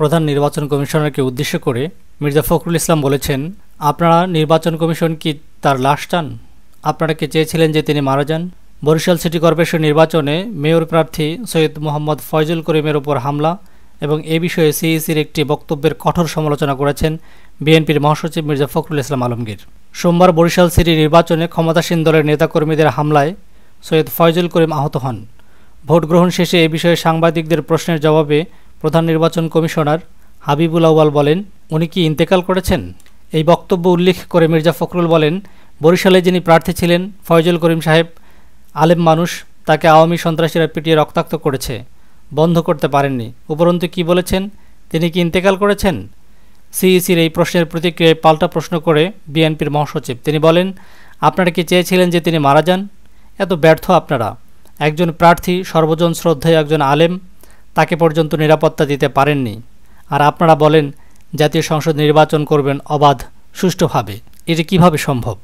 প্রধান নির্বাচন কমিশনারকে উদ্দেশ্য করে মির্জা ফখরুল ইসলাম বলেছেন আপনারা নির্বাচন কমিশন কি তার লাশ চান আপনারা কি চেয়েছিলেন যে তিনি মারা যান বরিশাল সিটি কর্পোরেশন নির্বাচনে মেয়র প্রার্থী সৈয়দ মোহাম্মদ ফয়জুল করিমের ওপর হামলা এবং এ বিষয়ে সিইসির একটি বক্তব্যের কঠোর সমালোচনা করেছেন বিএনপির মহাসচিব মির্জা ফখরুল ইসলাম আলমগীর সোমবার বরিশাল সিটি নির্বাচনে ক্ষমতাসীন দলের নেতাকর্মীদের হামলায় সৈয়দ ফয়জুল করিম আহত হন ভোট গ্রহণ শেষে এ বিষয়ে সাংবাদিকদের প্রশ্নের জবাবে প্রধান নির্বাচন কমিশনার হাবিবুল আউয়াল বলেন উনি কি ইন্তেকাল করেছেন এই বক্তব্য উল্লেখ করে মির্জা ফখরুল বলেন বরিশালে যিনি প্রার্থী ছিলেন ফয়জুল করিম সাহেব আলেম মানুষ তাকে আওয়ামী সন্ত্রাসীরা পিটিয়ে রক্তাক্ত করেছে বন্ধ করতে পারেননি উপরন্তু কি বলেছেন তিনি কি ইন্তেকাল করেছেন সিইসির এই প্রশ্নের প্রতিক্রিয়ায় পাল্টা প্রশ্ন করে বিএনপির মহাসচিব তিনি বলেন আপনারা কি চেয়েছিলেন যে তিনি মারা যান এত ব্যর্থ আপনারা একজন প্রার্থী সর্বজন শ্রদ্ধায় একজন আলেম তাকে পর্যন্ত নিরাপত্তা দিতে পারেননি আর আপনারা বলেন জাতীয় সংসদ নির্বাচন করবেন অবাধ সুষ্ঠুভাবে এটি কিভাবে সম্ভব